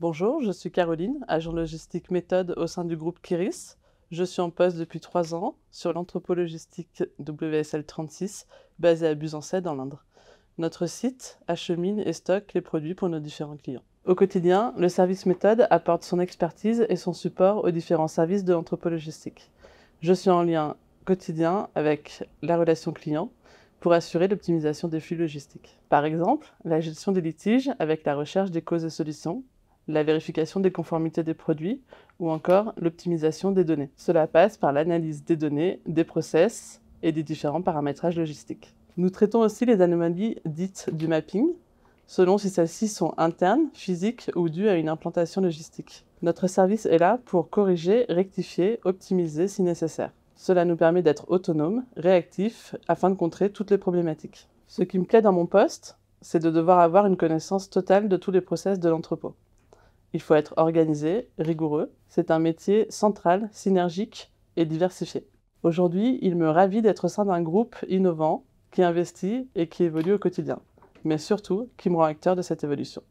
Bonjour, je suis Caroline, agent logistique méthode au sein du groupe Kiris. Je suis en poste depuis trois ans sur l'entrepôt logistique WSL36 basé à Busancet dans l'Indre. Notre site achemine et stocke les produits pour nos différents clients. Au quotidien, le service méthode apporte son expertise et son support aux différents services de l'entrepôt logistique. Je suis en lien quotidien avec la relation client pour assurer l'optimisation des flux logistiques. Par exemple, la gestion des litiges avec la recherche des causes et solutions la vérification des conformités des produits ou encore l'optimisation des données. Cela passe par l'analyse des données, des process et des différents paramétrages logistiques. Nous traitons aussi les anomalies dites du mapping, selon si celles-ci sont internes, physiques ou dues à une implantation logistique. Notre service est là pour corriger, rectifier, optimiser si nécessaire. Cela nous permet d'être autonomes, réactifs, afin de contrer toutes les problématiques. Ce qui me plaît dans mon poste, c'est de devoir avoir une connaissance totale de tous les process de l'entrepôt. Il faut être organisé, rigoureux. C'est un métier central, synergique et diversifié. Aujourd'hui, il me ravit d'être au sein d'un groupe innovant qui investit et qui évolue au quotidien, mais surtout qui me rend acteur de cette évolution.